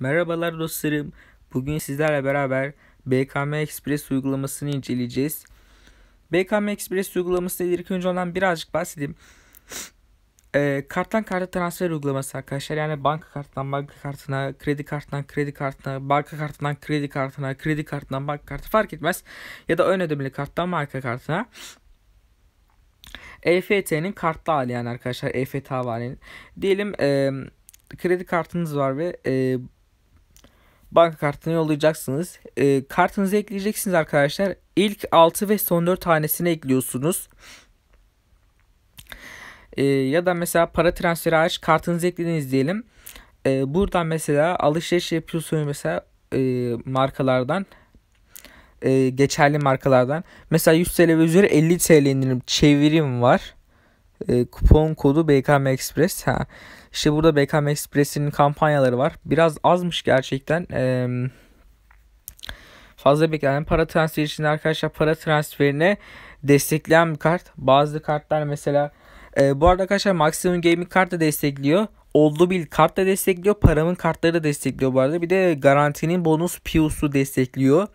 Merhabalar dostlarım. Bugün sizlerle beraber BKM Express uygulamasını inceleyeceğiz. BKM Express uygulaması ile ilk önce ondan birazcık bahsedeyim. E, karttan karta transfer uygulaması arkadaşlar. Yani banka karttan banka kartına, kredi karttan kredi kartına, banka kartından kredi kartına, kredi kartından banka kartı fark etmez. Ya da ön ödemeli karttan banka kartına. EFT'nin kartlı hali yani arkadaşlar EFT havalinin. Diyelim e, kredi kartınız var ve e, banka kartını yollayacaksınız. E, kartınızı ekleyeceksiniz arkadaşlar. İlk 6 ve son 4 tanesini ekliyorsunuz. E, ya da mesela para transferi aç, kartınızı eklediniz diyelim. E, buradan mesela alışveriş yapıyorsunuz mesela e, markalardan e, geçerli markalardan. Mesela 100 TL ve üzeri 50 TL indirim çevirim var. E, kupon kodu BKM Express. Ha. İşte burada BKM Express'in kampanyaları var. Biraz azmış gerçekten. E, fazla beklenen para transferi için arkadaşlar para transferine destekleyen bir kart. Bazı kartlar mesela e, bu arada arkadaşlar Maximum Gaming kart da destekliyor. Oldu Bil kart da destekliyor. Paramın kartları da destekliyor bu arada. Bir de Garanti'nin bonus Pius'u destekliyor.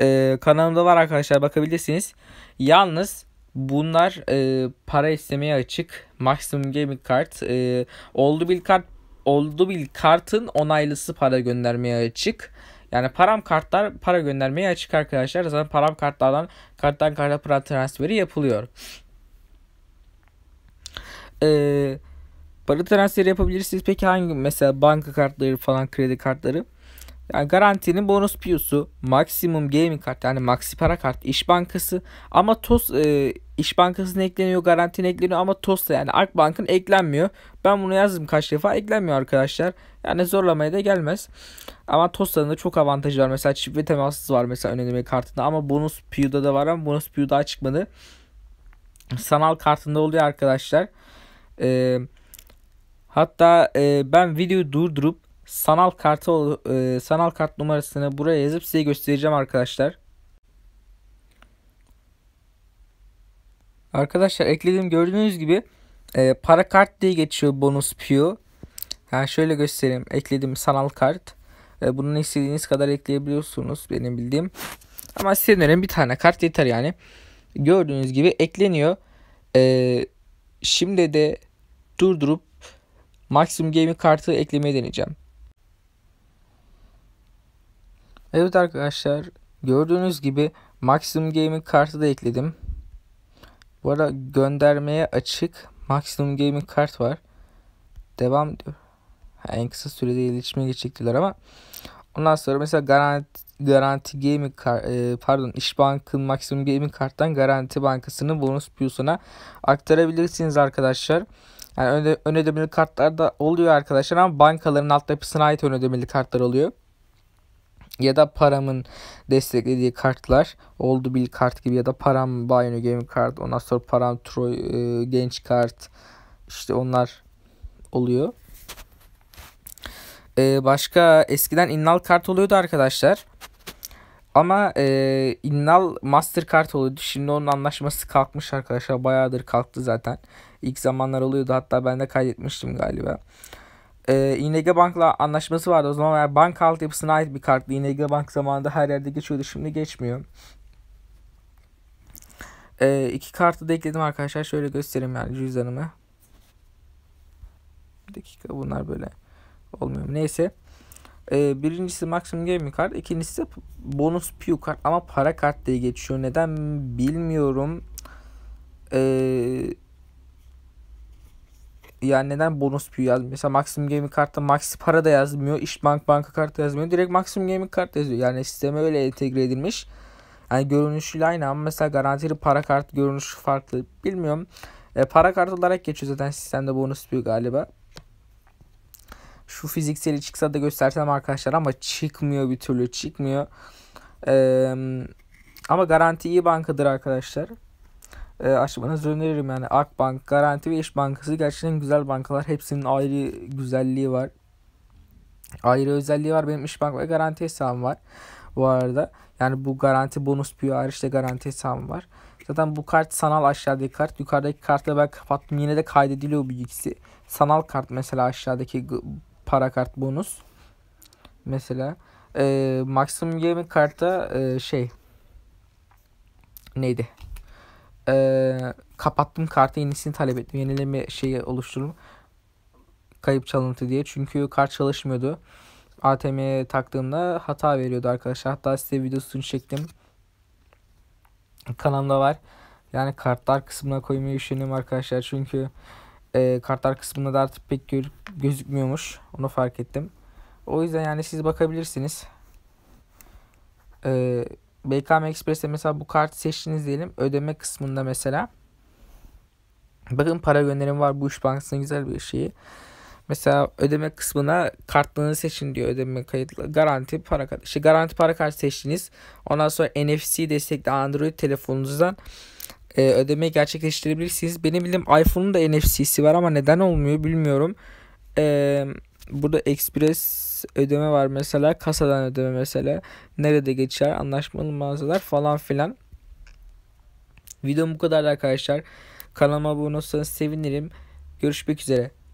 E, kanalımda var arkadaşlar bakabilirsiniz. Yalnız Bunlar e, para istemeye açık. Maximum Gaming Card. E, oldu bil kart oldu bil kartın onaylısı para göndermeye açık. Yani param kartlar para göndermeye açık arkadaşlar. Zaten param kartlardan karttan karta para transferi yapılıyor. Ee, para transferi yapabilirsiniz. Peki hangi mesela banka kartları falan kredi kartları? Yani garantinin bonus piyusu maksimum gaming kart yani maxi para kart, iş bankası ama TOS e, iş bankasına ekleniyor, garantine ekleniyor ama TOS da yani Akbank'ın eklenmiyor. Ben bunu yazdım kaç defa eklenmiyor arkadaşlar. Yani zorlamaya da gelmez. Ama TOS'ların da çok avantajı var. Mesela çift ve temassız var mesela önemli kartında ama bonus piyoda da var ama bonus piyo daha çıkmadı. Sanal kartında oluyor arkadaşlar. Eee Hatta e, ben videoyu durdurup sanal kartı e, sanal kart numarasını buraya yazıp size göstereceğim arkadaşlar. Arkadaşlar ekledim gördüğünüz gibi e, para kart diye geçiyor bonus piyo. Yani şöyle göstereyim. Ekledim sanal kart. E, bunu istediğiniz kadar ekleyebiliyorsunuz benim bildiğim. Ama sizin önemli bir tane kart yeter yani. Gördüğünüz gibi ekleniyor. E, şimdi de durdurup maksimum Gaming kartı eklemeye deneyeceğim. Evet arkadaşlar gördüğünüz gibi Maximum Gaming kartı da ekledim. Bu arada göndermeye açık Maximum Gaming kart var. Devam diyor. En kısa sürede iletişime geçecektiler ama ondan sonra mesela garanti, garanti gaming e, pardon İş Bank'ın Maximum Gaming karttan Garanti Bankası'nın bonus piyosuna aktarabilirsiniz arkadaşlar. Yani ön, ön ödemeli kartlar da oluyor arkadaşlar ama bankaların alt yapısına ait ön ödemeli kartlar oluyor ya da paramın desteklediği kartlar oldu bil kart gibi ya da param Bayern Game kart ondan sonra param Troy e, genç kart işte onlar oluyor. Ee, başka eskiden innal kart oluyordu arkadaşlar. Ama e, innal master kart oluyordu. Şimdi onun anlaşması kalkmış arkadaşlar. Bayağıdır kalktı zaten. ilk zamanlar oluyordu. Hatta ben de kaydetmiştim galiba e, ee, ING Bank'la anlaşması vardı. O zaman yani bank altyapısına ait bir karttı. ING Bank zamanında her yerde geçiyordu. Şimdi geçmiyor. E, iki kartı da ekledim arkadaşlar. Şöyle göstereyim yani cüzdanımı. Bir dakika bunlar böyle olmuyor. Neyse. E, birincisi Maximum Gaming kart ikincisi de Bonus Pew kart Ama para kart diye geçiyor. Neden bilmiyorum. Eee yani neden bonus piu yazmıyor? Mesela Maxim Gaming kartta Maxi para da yazmıyor. İşbank banka kartı yazmıyor. Direkt Maxim Gaming kart yazıyor. Yani sisteme öyle entegre edilmiş. Yani görünüşüyle aynı ama mesela garantili para kart görünüşü farklı. Bilmiyorum. E, para kart olarak geçiyor zaten sistemde bonus piu galiba. Şu fizikseli çıksa da göstersem arkadaşlar ama çıkmıyor bir türlü çıkmıyor. Ee, ama garanti iyi bankadır arkadaşlar e, açmanızı öneririm. Yani Akbank, Garanti ve İş Bankası gerçekten güzel bankalar. Hepsinin ayrı güzelliği var. Ayrı özelliği var. Benim İş Bank ve Garanti hesabım var bu arada. Yani bu garanti bonus piyo hariçte garanti hesabım var. Zaten bu kart sanal aşağıdaki kart. Yukarıdaki kartla ben kapattım. Yine de kaydediliyor bu Sanal kart mesela aşağıdaki para kart bonus. Mesela e, Maximum Gaming kartta e, şey neydi? e, kapattım kartı yenisini talep ettim. Yenileme şeyi oluşturup kayıp çalıntı diye. Çünkü kart çalışmıyordu. ATM'ye taktığımda hata veriyordu arkadaşlar. Hatta size videosunu çektim. Kanalda var. Yani kartlar kısmına koymayı düşünüyorum arkadaşlar. Çünkü e, kartlar kısmında da artık pek gör, gözükmüyormuş. Onu fark ettim. O yüzden yani siz bakabilirsiniz. Eee BKM Express'te mesela bu kartı seçtiniz diyelim. Ödeme kısmında mesela. Bakın para gönderim var. Bu iş bankasının güzel bir şeyi. Mesela ödeme kısmına kartlarını seçin diyor ödeme kayıtlı. Garanti para kart. İşte garanti para kartı seçtiniz. Ondan sonra NFC destekli Android telefonunuzdan e, ödemeyi gerçekleştirebilirsiniz. Benim bildiğim iPhone'un da NFC'si var ama neden olmuyor bilmiyorum. Eee burada ekspres ödeme var mesela kasadan ödeme mesela nerede geçer anlaşmalı mağazalar falan filan. Videom bu kadar arkadaşlar. Kanalıma abone olsanız sevinirim. Görüşmek üzere.